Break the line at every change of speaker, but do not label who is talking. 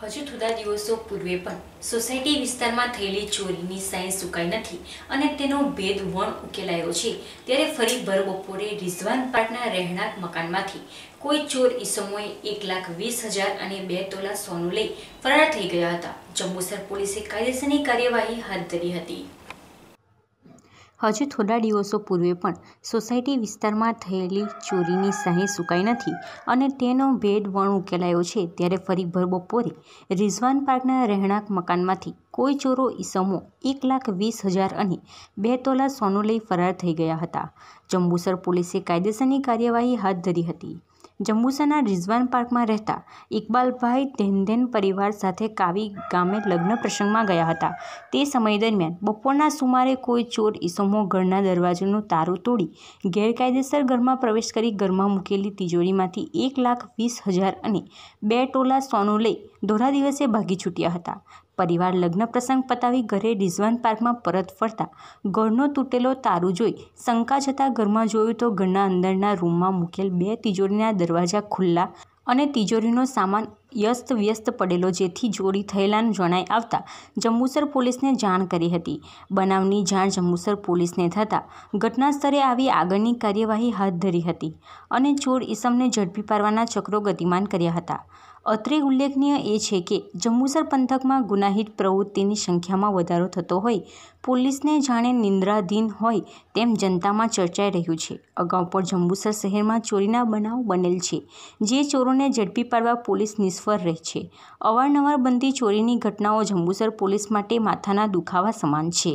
હજુ થોડા દિવસો પૂર્વે પણ સોસાયટી વિસ્તારમાં થયેલી ચોરીની સાઈ સુકાઈ નથી અને તેનો ભેદ વણ ઉકેલાયો છે ત્યારે ફરી ભર બપોરે રિઝવાન પાટના રહેણાંક મકાનમાંથી કોઈ ચોર ઈસમોએ એક લાખ વીસ હજાર અને બે તોલા સોનું લઈ ફરાર થઈ ગયા હતા જંબુસર પોલીસે કાયદેસરની કાર્યવાહી હાથ ધરી હતી હજુ થોડા દિવસો પૂર્વે પણ સોસાયટી વિસ્તારમાં થયેલી ચોરીની શાહી સુકાઈ નથી અને તેનો ભેદ વણ ઉકેલાયો છે ત્યારે ફરી ભરબપોરે રિઝવાન પાર્કના રહેણાંક મકાનમાંથી કોઈ ચોરો ઈસમો એક લાખ વીસ હજાર અને બે તોલા સોનું લઈ ફરાર થઈ ગયા હતા જંબુસર પોલીસે કાયદેસરની કાર્યવાહી હાથ ધરી હતી જંબુસરના રિઝવાન પાર્કમાં રહેતા ઇકબાલભાઈ ધેનધેન પરિવાર સાથે કાવી ગામે લગ્ન પ્રસંગમાં ગયા હતા તે સમય દરમિયાન બપોરના સુમારે કોઈ ચોર ઈસમો ઘરના દરવાજાનું તારું તોડી ગેરકાયદેસર ઘરમાં પ્રવેશ કરી ઘરમાં મૂકેલી તિજોરીમાંથી એક લાખ વીસ હજાર અને બે ટોલા સોનું લઈ દોઢા દિવસે ભાગી છૂટ્યા હતા પરિવાર લગ્ન પ્રસંગ પતાવી ઘરે રિઝવાન પાર્કમાં પરત ફરતા ઘરનો તૂટેલો તારું જોઈ શંકા જતાં ઘરમાં જોયું તો ઘરના અંદરના રૂમમાં મૂકેલ બે તિજોરીના દરવાજા ખુલ્લા અને તિજોરીનો સામાન વ્યસ્ત વ્યસ્ત પડેલો જેથી જોડી થયેલાનું જણાઈ આવતા જંબુસર પોલીસને જાણ કરી હતી બનાવની જાણ જંબુસર પોલીસને થતાં ઘટના સ્થળે આવી આગળની કાર્યવાહી હાથ ધરી હતી અને ચોર ઈસમને ઝડપી પાડવાના ચક્રો ગતિમાન કર્યા હતા અત્રે ઉલ્લેખનીય એ છે કે જંબુસર પંથકમાં ગુનાહિત પ્રવૃત્તિની સંખ્યામાં વધારો થતો હોય પોલીસને જાણે નિંદ્રાધીન હોય તેમ જનતામાં ચર્ચાઈ રહ્યું છે અગાઉ પણ જંબુસર શહેરમાં ચોરીના બનાવ બનેલ છે જે ચોરોને ઝડપી પાડવા પોલીસ નિષ્ફળ તત્પર રહે છે અવારનવાર બનતી ચોરીની ઘટનાઓ જંબુસર પોલીસ માટે માથાના દુખાવા સમાન છે